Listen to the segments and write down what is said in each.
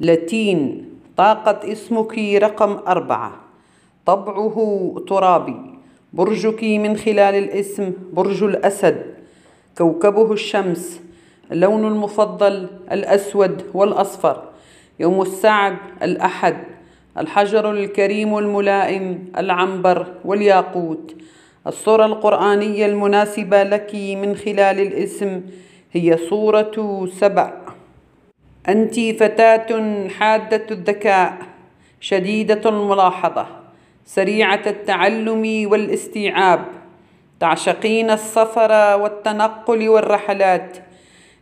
لتين طاقة اسمك رقم أربعة طبعه ترابي برجك من خلال الاسم برج الأسد كوكبه الشمس اللون المفضل الأسود والأصفر يوم السعد الأحد الحجر الكريم الملائم العنبر والياقوت الصورة القرآنية المناسبة لك من خلال الاسم هي صورة سبع أنت فتاة حادة الذكاء شديدة الملاحظة سريعة التعلم والاستيعاب تعشقين السفر والتنقل والرحلات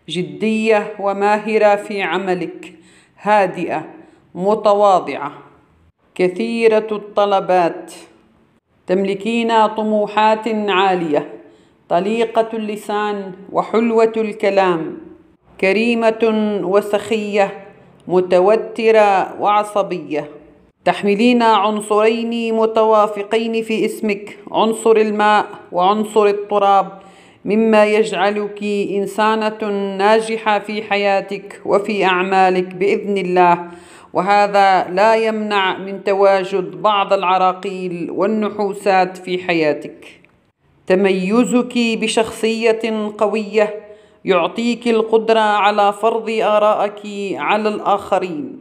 جدية وماهرة في عملك هادئة متواضعة كثيرة الطلبات تملكين طموحات عالية طليقة اللسان وحلوة الكلام كريمة وسخية متوترة وعصبية تحملين عنصرين متوافقين في اسمك عنصر الماء وعنصر التراب مما يجعلك إنسانة ناجحة في حياتك وفي أعمالك بإذن الله وهذا لا يمنع من تواجد بعض العراقيل والنحوسات في حياتك تميزك بشخصية قوية يعطيك القدرة على فرض آرائك على الآخرين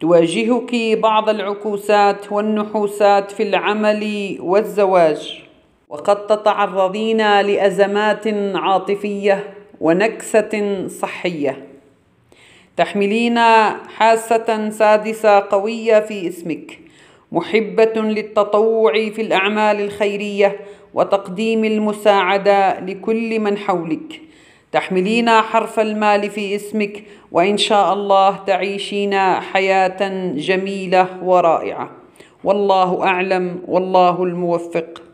تواجهك بعض العكوسات والنحوسات في العمل والزواج وقد تتعرضين لأزمات عاطفية ونكسة صحية تحملين حاسة سادسة قوية في اسمك محبة للتطوع في الأعمال الخيرية وتقديم المساعدة لكل من حولك تحملين حرف المال في اسمك وإن شاء الله تعيشين حياة جميلة ورائعة والله أعلم والله الموفق